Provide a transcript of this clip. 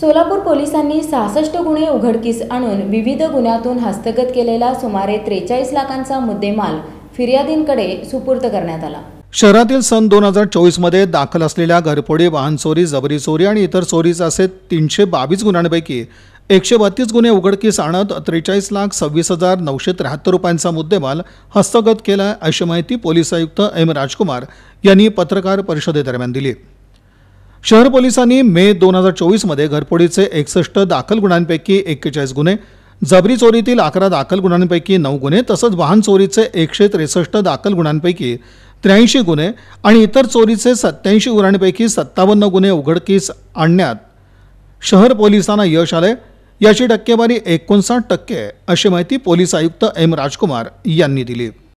सोलापूर पोलिसांनी सहासष्ट गुन्हे उघडकीस आणून विविध गुन्ह्यातून हस्तगत केलेला सुमारे त्रेचाळीस लाखांचा मुद्देमाल फिर्यादींकडे सुपूर्द करण्यात आला शहरातील सन दोन हजार चोवीसमध्ये दाखल असलेल्या घरफोडी वाहन चोरी जबरी चोरी आणि इतर चोरीस असे तीनशे बावीस गुन्ह्यांपैकी एकशे बत्तीस गुन्हे उघडकीस आणत त्रेचाळीस लाख सव्वीस हजार नऊशे त्र्याहत्तर रुपयांचा मुद्देमाल हस्तगत केला अशी माहिती पोलीस आयुक्त एम राजकुमार यांनी पत्रकार परिषदेदरम्यान दिली शहर पोलिसांनी मे दोन हजार चोवीसमध्ये घरफोडीचे एकसष्ट दाखल गुन्ह्यांपैकी एक्केचाळीस गुन्हे जबरी चोरीतील अकरा दाखल गुन्ह्यांपैकी नऊ गुन्हे तसंच वाहन चोरीचे एकशे त्रेसष्ट दाखल गुन्ह्यांपैकी त्र्याऐंशी गुन्हे आणि इतर चोरीचे सत्याऐंशी गुन्ह्यांपैकी सत्तावन्न गुन्हे उघडकीस आणण्यात शहर पोलिसांना यश आले याची टक्केवारी एकोणसाठ टक्के अशी माहिती पोलीस आयुक्त एम राजकुमार यांनी दिली